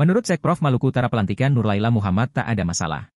Menurut Sekprov Maluku Utara pelantikan Nur Laila Muhammad tak ada masalah.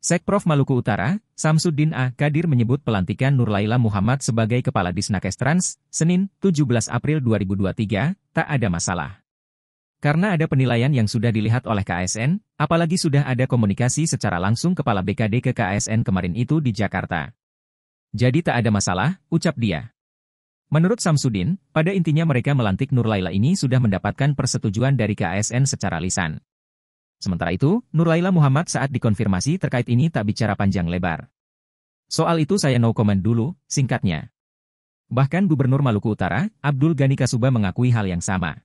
Sekprov Maluku Utara, Samsudin A. Kadir menyebut pelantikan Nur Laila Muhammad sebagai Kepala Disnakes Trans, Senin, 17 April 2023, tak ada masalah. Karena ada penilaian yang sudah dilihat oleh KSN, apalagi sudah ada komunikasi secara langsung Kepala BKD ke KSN kemarin itu di Jakarta. Jadi tak ada masalah, ucap dia. Menurut Samsudin, pada intinya mereka melantik Nur Laila ini sudah mendapatkan persetujuan dari KASN secara lisan. Sementara itu, Nur Laila Muhammad saat dikonfirmasi terkait ini tak bicara panjang lebar. Soal itu saya no comment dulu, singkatnya. Bahkan Gubernur Maluku Utara, Abdul Ghani Kasuba mengakui hal yang sama.